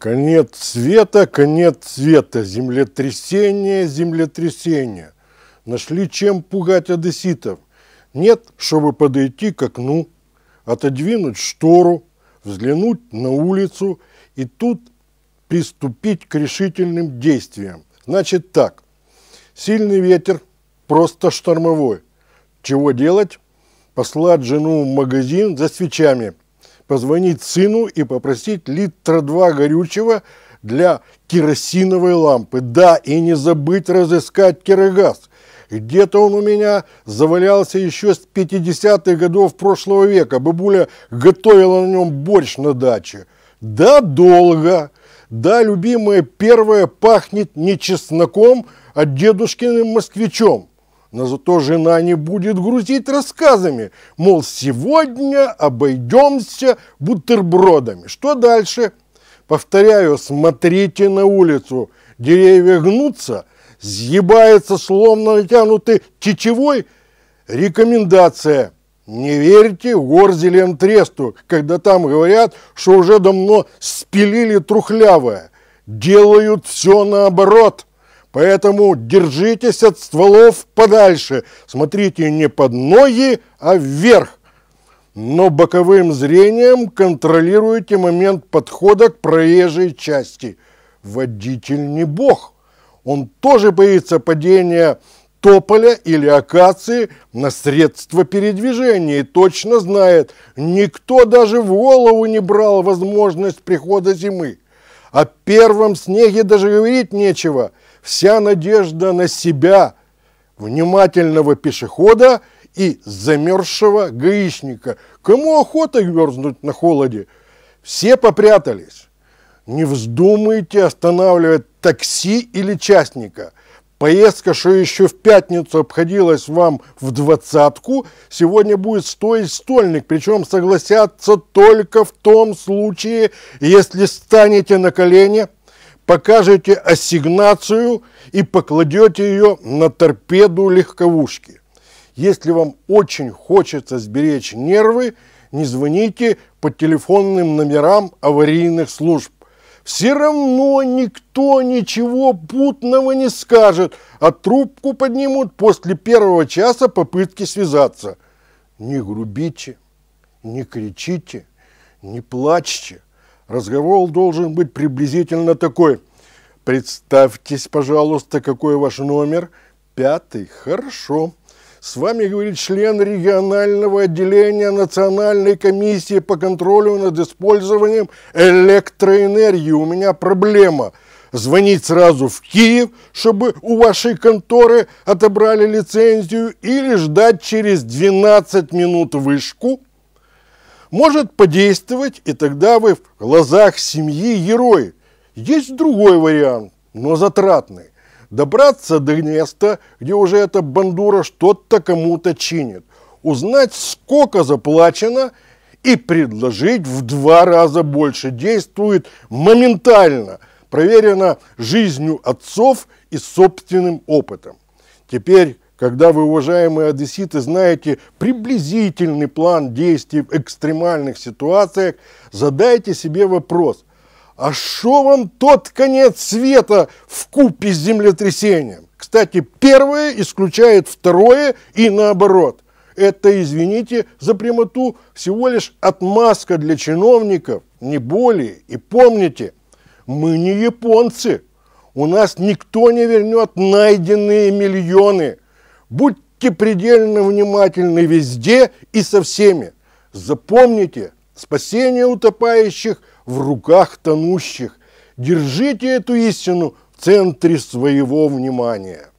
Конец света, конец света, землетрясение, землетрясение. Нашли чем пугать одесситов. Нет, чтобы подойти к окну, отодвинуть штору, взглянуть на улицу и тут приступить к решительным действиям. Значит так, сильный ветер, просто штормовой. Чего делать? Послать жену в магазин за свечами – позвонить сыну и попросить литра два горючего для керосиновой лампы. Да, и не забыть разыскать керогаз. Где-то он у меня завалялся еще с 50-х годов прошлого века. Бабуля готовила на нем борщ на даче. Да, долго. Да, любимое первое пахнет не чесноком, а дедушкиным москвичом. Но зато жена не будет грузить рассказами, мол, сегодня обойдемся бутербродами. Что дальше? Повторяю, смотрите на улицу. Деревья гнутся, съебается, словно натянутый течевой. Рекомендация. Не верьте Горзелем Тресту, когда там говорят, что уже давно спилили трухлявое. Делают все наоборот – Поэтому держитесь от стволов подальше, смотрите не под ноги, а вверх. Но боковым зрением контролируйте момент подхода к проезжей части. Водитель не бог. Он тоже боится падения тополя или акации на средства передвижения и точно знает, никто даже в голову не брал возможность прихода зимы. О первом снеге даже говорить нечего – вся надежда на себя, внимательного пешехода и замерзшего гаишника. Кому охота мерзнуть на холоде? Все попрятались. Не вздумайте останавливать такси или частника. Поездка, что еще в пятницу обходилась вам в двадцатку, сегодня будет стоить стольник, причем согласятся только в том случае, если станете на колени – покажете ассигнацию и покладете ее на торпеду легковушки. Если вам очень хочется сберечь нервы, не звоните по телефонным номерам аварийных служб. Все равно никто ничего путного не скажет, а трубку поднимут после первого часа попытки связаться. Не грубите, не кричите, не плачьте – Разговор должен быть приблизительно такой. Представьтесь, пожалуйста, какой ваш номер? Пятый. Хорошо. С вами говорит член регионального отделения Национальной комиссии по контролю над использованием электроэнергии. У меня проблема. Звонить сразу в Киев, чтобы у вашей конторы отобрали лицензию или ждать через 12 минут вышку? может подействовать, и тогда вы в глазах семьи герои. Есть другой вариант, но затратный. Добраться до места, где уже эта бандура что-то кому-то чинит. Узнать, сколько заплачено, и предложить в два раза больше. Действует моментально, проверено жизнью отцов и собственным опытом. Теперь когда вы, уважаемые одесситы, знаете приблизительный план действий в экстремальных ситуациях, задайте себе вопрос, а что вам тот конец света в купе с землетрясением? Кстати, первое исключает второе и наоборот. Это, извините за прямоту, всего лишь отмазка для чиновников, не более. И помните, мы не японцы. У нас никто не вернет найденные миллионы – Будьте предельно внимательны везде и со всеми. Запомните, спасение утопающих в руках тонущих. Держите эту истину в центре своего внимания.